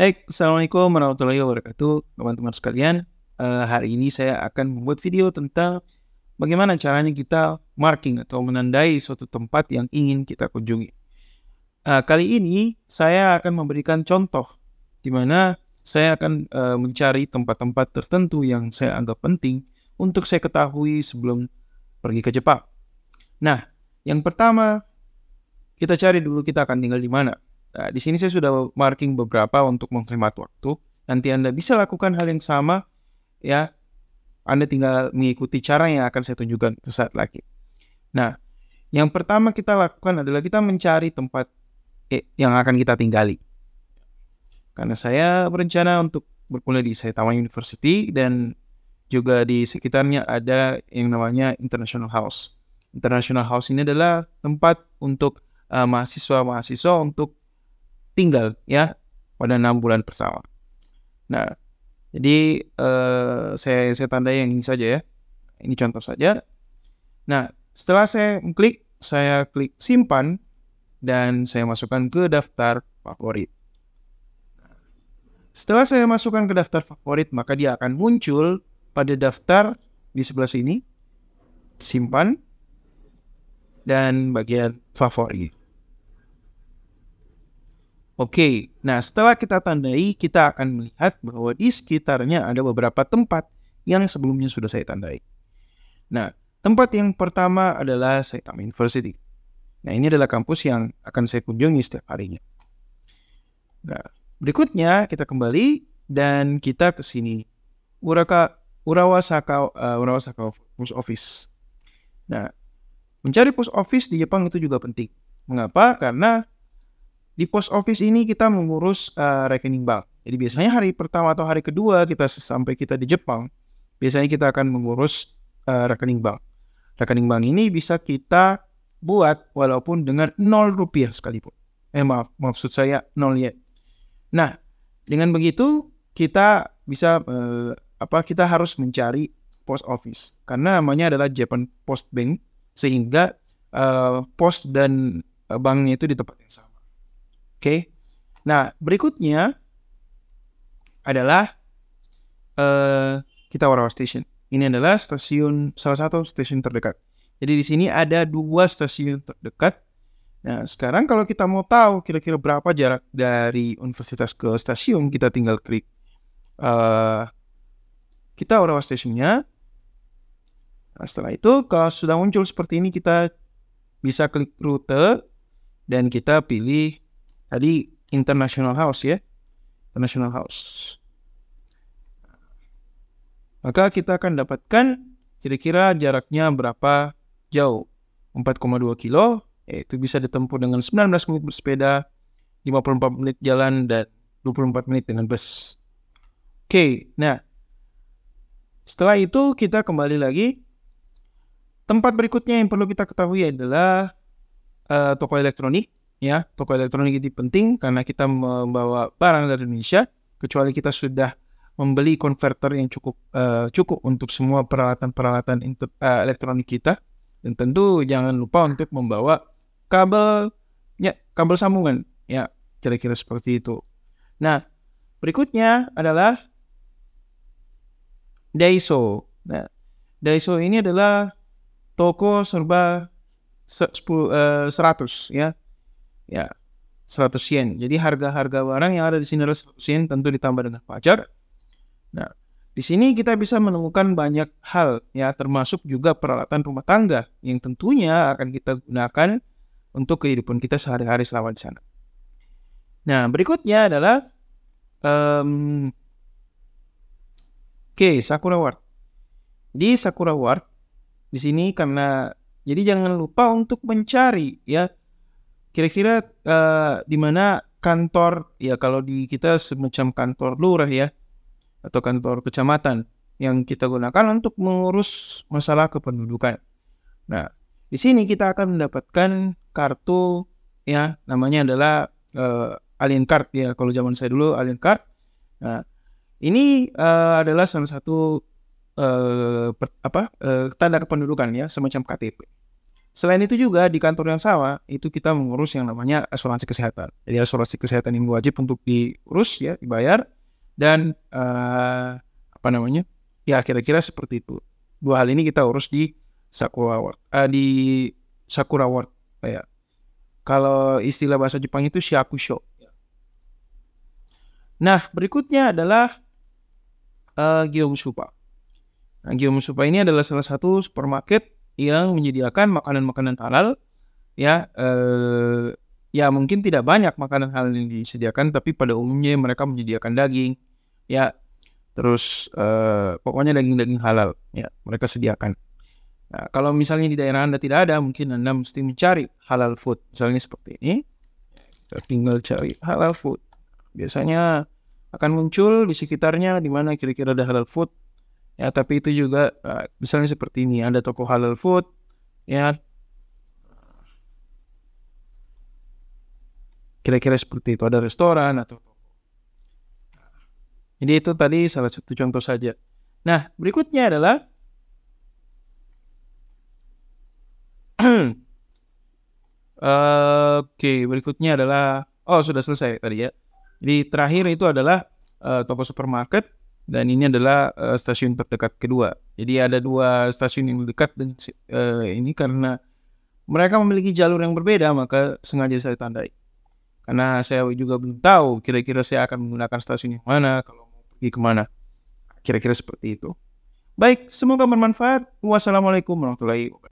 Baik, Assalamualaikum warahmatullahi wabarakatuh teman-teman sekalian. Uh, hari ini saya akan membuat video tentang bagaimana caranya kita marking atau menandai suatu tempat yang ingin kita kunjungi. Uh, kali ini saya akan memberikan contoh di mana saya akan uh, mencari tempat-tempat tertentu yang saya anggap penting untuk saya ketahui sebelum pergi ke Jepang. Nah, yang pertama kita cari dulu kita akan tinggal di mana. Nah, di sini saya sudah marking beberapa untuk menghemat waktu. Nanti Anda bisa lakukan hal yang sama, ya. Anda tinggal mengikuti cara yang akan saya tunjukkan sesaat lagi. Nah, yang pertama kita lakukan adalah kita mencari tempat eh, yang akan kita tinggali. Karena saya berencana untuk berkuliah di Saitama University dan juga di sekitarnya ada yang namanya International House. International House ini adalah tempat untuk eh, mahasiswa-mahasiswa uh, untuk tinggal ya pada enam bulan pertama. Nah, jadi uh, saya saya tandai yang ini saja ya. Ini contoh saja. Nah, setelah saya klik, saya klik simpan dan saya masukkan ke daftar favorit. Setelah saya masukkan ke daftar favorit, maka dia akan muncul pada daftar di sebelah sini, simpan, dan bagian favorit. Oke, nah setelah kita tandai, kita akan melihat bahwa di sekitarnya ada beberapa tempat yang sebelumnya sudah saya tandai. Nah, tempat yang pertama adalah Saitama University. Nah, ini adalah kampus yang akan saya kunjungi setiap harinya. Nah, berikutnya kita kembali dan kita ke sini. Uraka, Urawasaka, uh, eh, Urawasaka Post Office. Nah, mencari post office di Jepang itu juga penting. Mengapa? Karena di post office ini kita mengurus uh, rekening bank. Jadi biasanya hari pertama atau hari kedua kita sampai kita di Jepang, biasanya kita akan mengurus uh, rekening bank. Rekening bank ini bisa kita buat walaupun dengan 0 rupiah sekalipun. Eh maaf, maksud saya 0 yen. Nah, dengan begitu kita bisa uh, apa kita harus mencari post office karena namanya adalah Japan Post Bank sehingga uh, pos dan banknya itu di tempat yang sama. Oke. Okay? Nah, berikutnya adalah uh, eh, Kitawarawa Station. Ini adalah stasiun salah satu stasiun terdekat. Jadi di sini ada dua stasiun terdekat. Nah, sekarang kalau kita mau tahu kira-kira berapa jarak dari universitas ke stasiun, kita tinggal klik uh, kita Orawa Stationnya. Nah, setelah itu, kalau sudah muncul seperti ini, kita bisa klik rute dan kita pilih Tadi International House ya. International House. Maka kita akan dapatkan kira-kira jaraknya berapa jauh. 4,2 kilo, Itu bisa ditempuh dengan 19 menit bersepeda, 54 menit jalan, dan 24 menit dengan bus. Oke, nah setelah itu kita kembali lagi. Tempat berikutnya yang perlu kita ketahui adalah uh, toko elektronik ya toko elektronik itu penting karena kita membawa barang dari Indonesia kecuali kita sudah membeli konverter yang cukup uh, cukup untuk semua peralatan-peralatan uh, elektronik kita dan tentu jangan lupa untuk membawa kabel ya kabel sambungan ya kira-kira seperti itu. Nah berikutnya adalah Daiso. Nah, Daiso ini adalah toko serba 10, 100 eh, ya ya 100 yen. Jadi harga-harga barang yang ada di sini adalah 100 yen tentu ditambah dengan pajak. Nah, di sini kita bisa menemukan banyak hal ya termasuk juga peralatan rumah tangga yang tentunya akan kita gunakan untuk kehidupan kita sehari-hari selama di sana. Nah, berikutnya adalah um, Oke, okay, Sakura Ward. Di Sakura Ward di sini karena jadi jangan lupa untuk mencari ya kira-kira uh, di mana kantor ya kalau di kita semacam kantor lurah ya atau kantor kecamatan yang kita gunakan untuk mengurus masalah kependudukan. Nah, di sini kita akan mendapatkan kartu ya namanya adalah uh, alien card ya kalau zaman saya dulu alien card. Nah, ini uh, adalah salah satu uh, per, apa uh, tanda kependudukan ya semacam KTP. Selain itu juga di kantor yang sama itu kita mengurus yang namanya asuransi kesehatan. Jadi asuransi kesehatan ini wajib untuk diurus ya dibayar dan uh, apa namanya ya kira-kira seperti itu. Dua hal ini kita urus di Sakura Award uh, eh, di Sakura Award ya. Kalau istilah bahasa Jepang itu shakusho. Nah berikutnya adalah uh, eh, Gyomushupa. Nah, ini adalah salah satu supermarket yang menyediakan makanan-makanan halal ya eh, ya mungkin tidak banyak makanan halal yang disediakan tapi pada umumnya mereka menyediakan daging ya terus eh, pokoknya daging-daging halal ya mereka sediakan nah, kalau misalnya di daerah anda tidak ada mungkin anda mesti mencari halal food misalnya seperti ini kita tinggal cari halal food biasanya akan muncul di sekitarnya di mana kira-kira ada halal food ya tapi itu juga eh, misalnya seperti ini ada toko halal food ya kira-kira seperti itu ada restoran atau jadi itu tadi salah satu contoh saja. Nah, berikutnya adalah Oke, okay, berikutnya adalah oh sudah selesai tadi ya. Jadi terakhir itu adalah uh, toko supermarket dan ini adalah uh, stasiun terdekat kedua. Jadi ada dua stasiun yang dekat dan uh, ini karena mereka memiliki jalur yang berbeda maka sengaja saya tandai. Karena saya juga belum tahu kira-kira saya akan menggunakan stasiun yang mana kalau mau pergi kemana. Kira-kira seperti itu. Baik, semoga bermanfaat. Wassalamualaikum warahmatullahi wabarakatuh.